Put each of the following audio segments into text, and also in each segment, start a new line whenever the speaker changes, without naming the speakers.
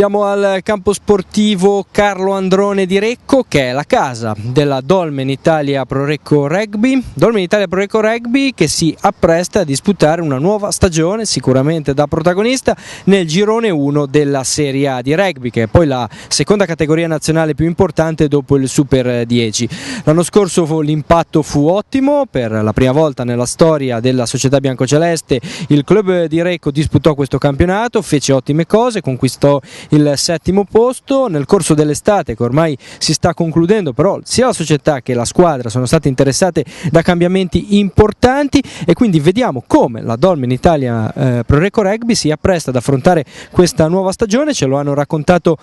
Siamo al campo sportivo Carlo Androne di Recco che è la casa della Dolmen Italia Pro Recco Rugby. Dolmen Italia Pro Recco Rugby che si appresta a disputare una nuova stagione sicuramente da protagonista nel girone 1 della Serie A di rugby che è poi la seconda categoria nazionale più importante dopo il Super 10. L'anno scorso l'impatto fu ottimo, per la prima volta nella storia della società biancoceleste il club di Recco disputò questo campionato, fece ottime cose, conquistò il settimo posto. Nel corso dell'estate, che ormai si sta concludendo, però sia la società che la squadra sono state interessate da cambiamenti importanti e quindi vediamo come la Dolmen Italia eh, Pro Reco Rugby si appresta ad affrontare questa nuova stagione. Ce lo hanno raccontato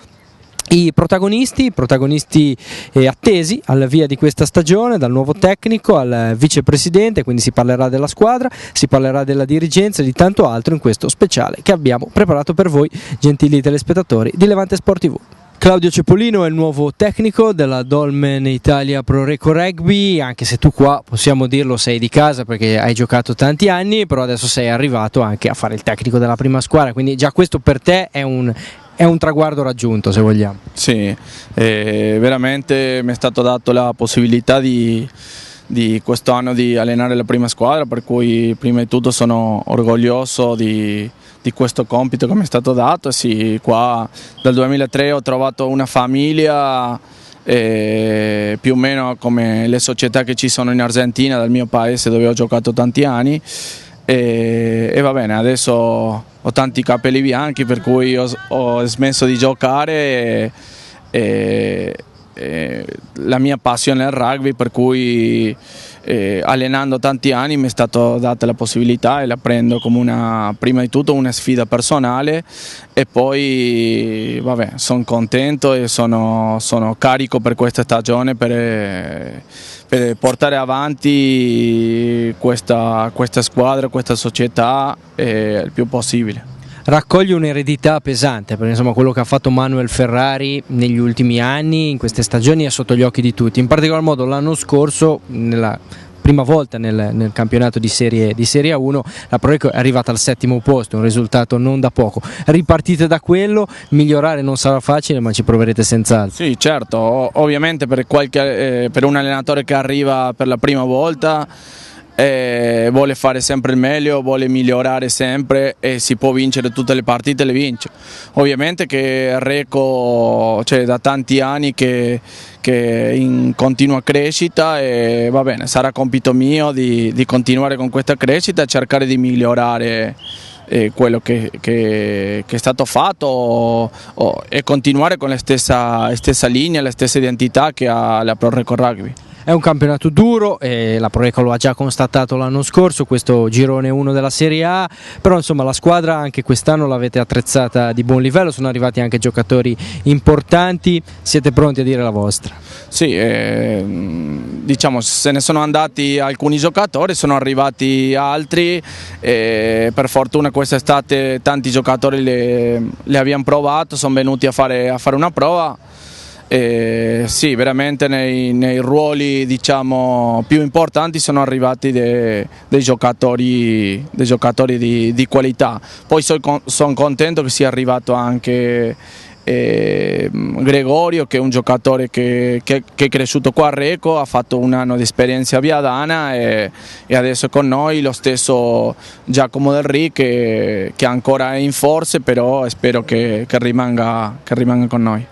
i protagonisti, protagonisti eh, attesi alla via di questa stagione, dal nuovo tecnico al vicepresidente, quindi si parlerà della squadra, si parlerà della dirigenza e di tanto altro in questo speciale che abbiamo preparato per voi, gentili telespettatori di Levante Sport TV. Claudio Cepolino è il nuovo tecnico della Dolmen Italia Pro Reco Rugby, anche se tu qua possiamo dirlo sei di casa perché hai giocato tanti anni, però adesso sei arrivato anche a fare il tecnico della prima squadra, quindi già questo per te è un, è un traguardo raggiunto se vogliamo.
Sì, eh, veramente mi è stata data la possibilità di, di anno di allenare la prima squadra, per cui prima di tutto sono orgoglioso di, di questo compito che mi è stato dato. Sì, qua dal 2003 ho trovato una famiglia eh, più o meno come le società che ci sono in Argentina, dal mio paese dove ho giocato tanti anni e, e va bene, adesso ho tanti capelli bianchi per cui ho, ho smesso di giocare e, e, e la mia passione è il rugby per cui eh, allenando tanti anni mi è stata data la possibilità e la prendo come una, prima di tutto una sfida personale e poi sono contento e sono, sono carico per questa stagione per, eh, per portare avanti questa, questa, squadra, questa società eh, il più possibile
raccoglie un'eredità pesante, perché insomma quello che ha fatto Manuel Ferrari negli ultimi anni, in queste stagioni, è sotto gli occhi di tutti. In particolar modo l'anno scorso, nella prima volta nel, nel campionato di serie, di serie, A1, la Proeco è arrivata al settimo posto, un risultato non da poco. Ripartite da quello, migliorare non sarà facile ma ci proverete senz'altro.
Sì certo, ovviamente per, qualche, eh, per un allenatore che arriva per la prima volta eh, vuole fare sempre il meglio, vuole migliorare sempre e si può vincere tutte le partite, le vince. Ovviamente che Reco cioè, da tanti anni che, che, è in continua crescita e va bene, sarà compito mio di, di continuare con questa crescita e cercare di migliorare eh, quello che, che, che, è stato fatto o, o, e continuare con la stessa, stessa linea, la stessa identità che ha la Pro Record Rugby.
È un campionato duro, eh, la Proreco lo ha già constatato l'anno scorso, questo girone 1 della Serie A, però insomma la squadra anche quest'anno l'avete attrezzata di buon livello, sono arrivati anche giocatori importanti, siete pronti a dire la vostra?
Sì, eh, diciamo, se ne sono andati alcuni giocatori, sono arrivati altri e per fortuna quest'estate tanti giocatori li, li abbiamo provato, sono venuti a fare, a fare una prova. E sì, veramente nei, nei ruoli diciamo, più importanti sono arrivati dei, dei giocatori, dei giocatori di, di, qualità. Poi sono son contento che sia arrivato anche eh, Gregorio che è un giocatore che, che, che, è cresciuto qua a Reco, ha fatto un anno di esperienza a Viadana e, e adesso è con noi lo stesso Giacomo Del Rì che, che ancora è in forze però spero che, che, rimanga,
che rimanga con noi.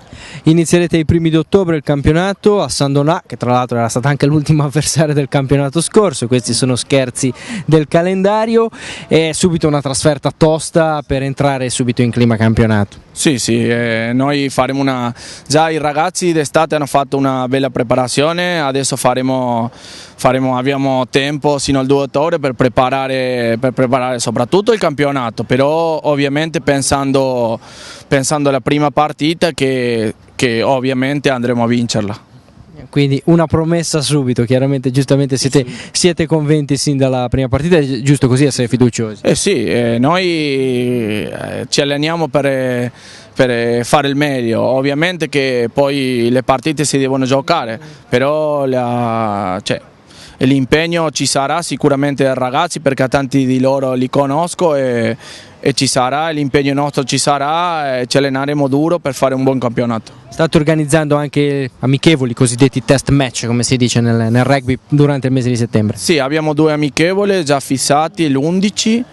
Inizierete i primi di ottobre il campionato a San Donà, che tra l'altro era stato anche l'ultimo avversario del campionato scorso, questi sono scherzi del calendario, è subito una trasferta tosta per entrare subito in clima campionato.
Sì, sì, eh, noi faremo una... già i ragazzi d'estate hanno fatto una bella preparazione, adesso faremo, faremo, abbiamo tempo fino al 2 ottobre per preparare, per preparare, soprattutto il campionato, però ovviamente pensando, pensando alla prima partita che, che ovviamente andremo a vincerla
quindi una promessa subito, chiaramente giustamente siete, siete convinti sin dalla prima partita, giusto così essere fiduciosi?
Eh sì, eh, noi eh, ci alleniamo per, per, fare il meglio, ovviamente che poi le partite si devono giocare, però la, cioè, l'impegno ci sarà sicuramente dai ragazzi perché tanti di loro li conosco e e ci sarà, l'impegno nostro ci sarà, e ci alleneremo duro per fare un buon campionato.
State organizzando anche amichevoli, cosiddetti test match come si dice nel, nel rugby durante il mese di settembre?
Sì, abbiamo due amichevoli già fissati l'11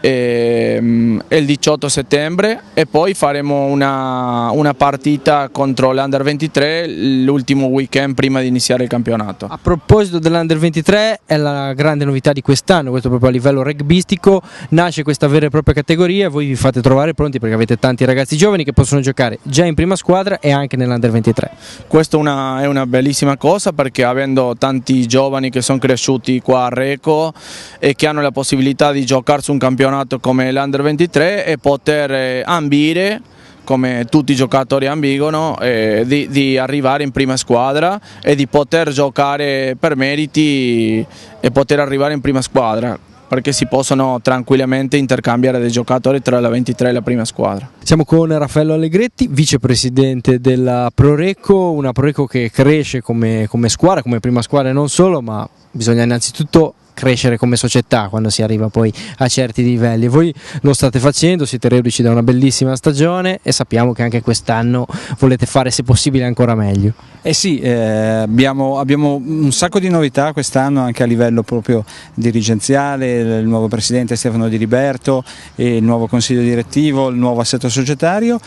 e, ehm, e il 18 settembre e poi faremo una, una partita contro l'Under 23 l'ultimo weekend prima di iniziare il campionato. A
proposito dell'Under 23 è la grande novità di quest'anno, questo proprio a livello rugbistico, nasce questa vera e propria categoria e voi vi fate trovare pronti perché avete tanti ragazzi giovani che possono giocare già in prima squadra e anche nell'Under 23.
Questa è una, è una bellissima cosa perché avendo tanti giovani che sono cresciuti qua a Reco e che hanno la possibilità di giocare su un campionato campionato come l'Under 23 e poter eh, ambire come tutti i giocatori ambigono, eh, di, di, arrivare in prima squadra e di poter giocare per meriti e poter arrivare in prima squadra perché si possono tranquillamente intercambiare dei giocatori tra la 23 e la prima squadra.
Siamo con Raffaello Allegretti, vicepresidente della Proreco, una Proreco che cresce come, come squadra, come prima squadra e non solo, ma bisogna innanzitutto crescere come società quando si arriva poi a certi livelli. Voi lo state facendo, siete reduci da una bellissima stagione e sappiamo che anche quest'anno volete fare se possibile ancora meglio.
Eh sì, eh, abbiamo, abbiamo, un sacco di novità quest'anno anche a livello proprio dirigenziale, il nuovo presidente Stefano Di Riberto, il nuovo consiglio direttivo, il nuovo assetto societario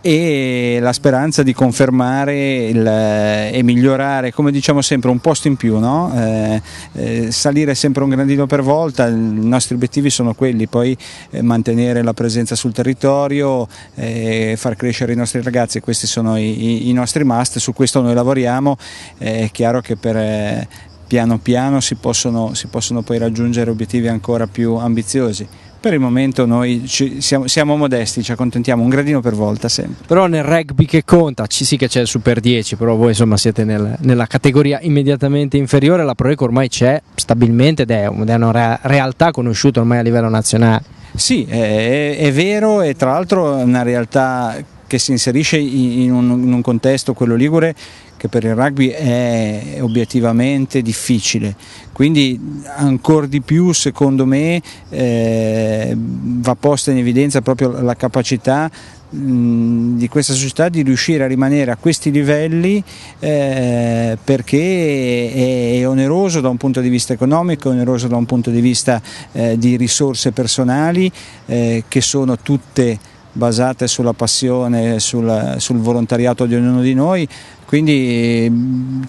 e la speranza di confermare il, eh, e migliorare, come diciamo sempre, un posto in più, no? eh, eh, salire sempre un gradino per volta, i nostri obiettivi sono quelli, poi eh, mantenere la presenza sul territorio, eh, far crescere i nostri ragazzi, questi sono i, i, i nostri must, su questo noi lavoriamo, eh, è chiaro che per, piano piano si possono, si possono poi raggiungere obiettivi ancora più ambiziosi. Per il momento noi siamo, siamo, modesti, ci accontentiamo un gradino per volta sempre.
Però nel rugby che conta, ci, sì che c'è il Super 10, però voi insomma siete nel, nella categoria immediatamente inferiore, la Pro Eco ormai c'è stabilmente ed è, una realtà conosciuta ormai a livello nazionale.
Sì, è, è, vero e tra l'altro è una realtà che si inserisce in un, in un contesto, quello ligure, che per il rugby è obiettivamente difficile, quindi ancora di più secondo me eh, va posta in evidenza proprio la capacità di questa società di riuscire a rimanere a questi livelli eh, perché è, è, oneroso da un punto di vista economico, è oneroso da un punto di vista eh, di risorse personali eh, che sono tutte basate sulla passione, sul, sul volontariato di ognuno di noi, quindi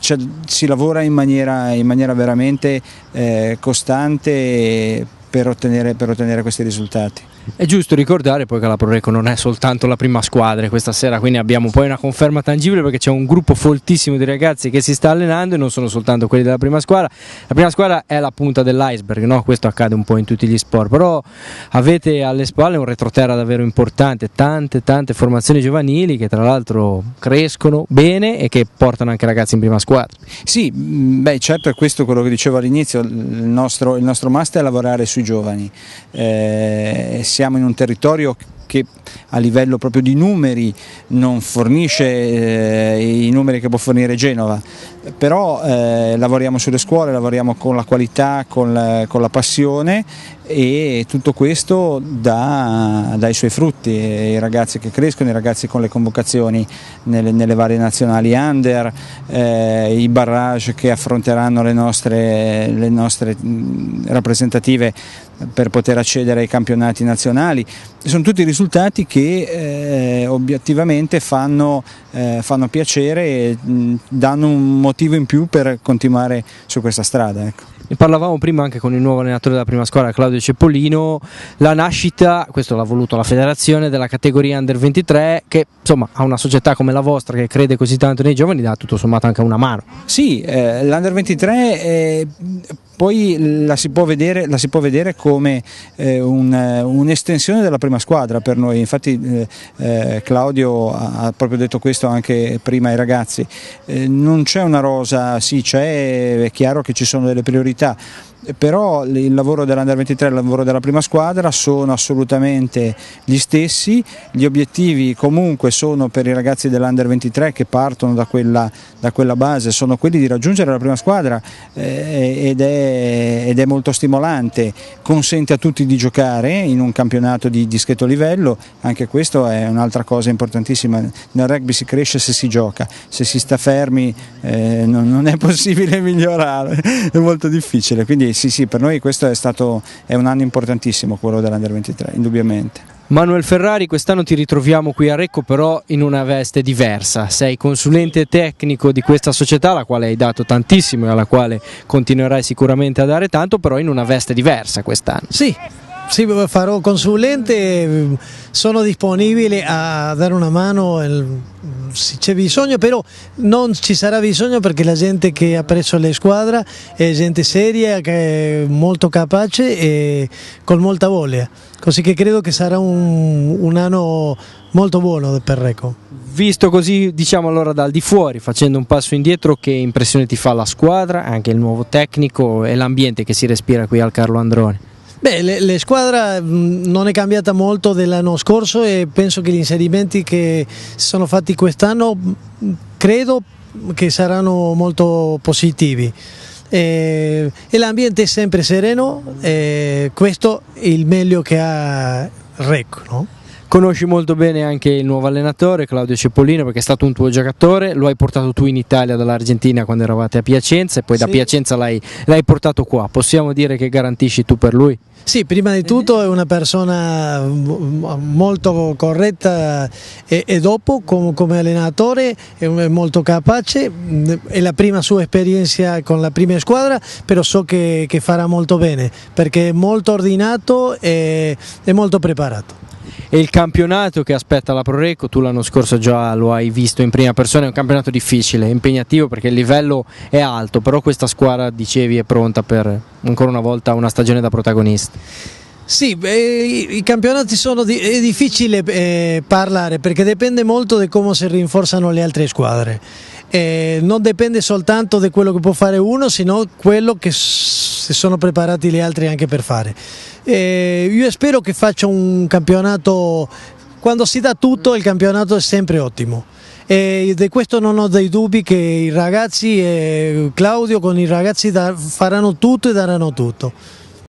si lavora in maniera, in maniera veramente eh, costante per ottenere, per ottenere questi risultati.
È giusto ricordare poi che la Proreco non è soltanto la prima squadra questa sera, quindi abbiamo poi una conferma tangibile perché c'è un gruppo foltissimo di ragazzi che si sta allenando e non sono soltanto quelli della prima squadra. La prima squadra è la punta dell'iceberg, no? questo accade un po' in tutti gli sport, però avete alle spalle un retroterra davvero importante, tante tante formazioni giovanili che tra l'altro crescono bene e che portano anche ragazzi in prima squadra.
Sì, mm, beh certo è questo quello che dicevo all'inizio, il nostro, il nostro master è lavorare sui giovani. Eh, siamo in un territorio che a livello proprio di numeri non fornisce eh, i numeri che può fornire Genova, però eh, lavoriamo sulle scuole, lavoriamo con la qualità, con la, con la passione e tutto questo dà, dà, i suoi frutti, i ragazzi che crescono, i ragazzi con le convocazioni nelle, nelle varie nazionali under, eh, i barrage che affronteranno le nostre, le nostre mm, rappresentative per poter accedere ai campionati nazionali, sono tutti risultati che eh, obiettivamente fanno, eh, fanno piacere e mh, mm, danno un motivo in più per continuare su questa strada. Ecco.
Ne parlavamo prima anche con il nuovo allenatore della prima squadra, Claudio Cepolino, la nascita, questo l'ha voluto la federazione, della categoria Under 23 che insomma a una società come la vostra che crede così tanto nei giovani dà tutto sommato anche una mano.
Sì, eh, l'Under 23 è eh, poi la si può vedere, si può vedere come eh, eh, un'estensione della prima squadra per noi, infatti eh, eh Claudio ha proprio detto questo anche prima ai ragazzi, eh, non c'è una rosa, sì c'è, è chiaro che ci sono delle priorità cioè Eh, però il lavoro dell'Under 23 e il lavoro della prima squadra sono assolutamente gli stessi, gli obiettivi comunque sono per i ragazzi dell'Under 23 che partono da quella, da quella base, sono quelli di raggiungere la prima squadra eh, ed, è, ed, è, molto stimolante, consente a tutti di giocare in un campionato di discreto livello, anche questo è un'altra cosa importantissima, nel rugby si cresce se si gioca, se si sta fermi eh, non, non, è possibile migliorare, è molto difficile. Quindi sì, sì, per noi questo è stato è un anno importantissimo quello dell'Under 23, indubbiamente.
Manuel Ferrari, quest'anno ti ritroviamo qui a Recco però in una veste diversa, sei consulente tecnico di questa società alla quale hai dato tantissimo e alla quale continuerai sicuramente a dare tanto, però in una veste diversa quest'anno. Sì,
sì, farò consulente, sono disponibile a dare una mano se c'è bisogno, però non ci sarà bisogno perché la gente che ha preso la squadra è gente seria, che è molto capace e con molta voglia, così che credo che sarà un, un anno molto buono per Reco.
Visto così, diciamo allora dal di fuori, facendo un passo indietro, che impressione ti fa la squadra, anche il nuovo tecnico e l'ambiente che si respira qui al Carlo Androni?
Beh, la squadra mm, non è cambiata molto dell'anno scorso e penso che gli inserimenti che si sono fatti quest'anno mm, credo che saranno molto positivi. E, e l'ambiente è sempre sereno, e questo è il meglio che ha Recco. No?
Conosci molto bene anche il nuovo allenatore Claudio Cepolino perché è stato un tuo giocatore, lo hai portato tu in Italia dall'Argentina quando eravate a Piacenza e poi sì. da Piacenza l'hai, l'hai, portato qua, possiamo dire che garantisci tu per lui?
Sì, prima di tutto è una persona molto corretta eh, e, e dopo com, come allenatore è molto capace, mm, è la prima sua esperienza con la prima squadra, però so che, che farà molto bene perché è molto ordinato e è molto preparato
e il campionato che aspetta la Proreco, tu l'anno scorso già lo hai visto in prima persona, è un campionato difficile, impegnativo perché il livello è alto, però questa squadra dicevi è pronta per ancora una volta una stagione da protagonista. Sì,
i campionati sono di è difficile eh, parlare perché dipende molto da di come si rinforzano le altre squadre. Eh, non dipende soltanto da di quello che può fare uno, sino quello che se sono preparati gli altri anche per fare. E io spero che faccia un campionato, quando si dà tutto il campionato è sempre ottimo. E di questo non ho dei dubbi che i ragazzi, e Claudio con i ragazzi faranno tutto e daranno tutto.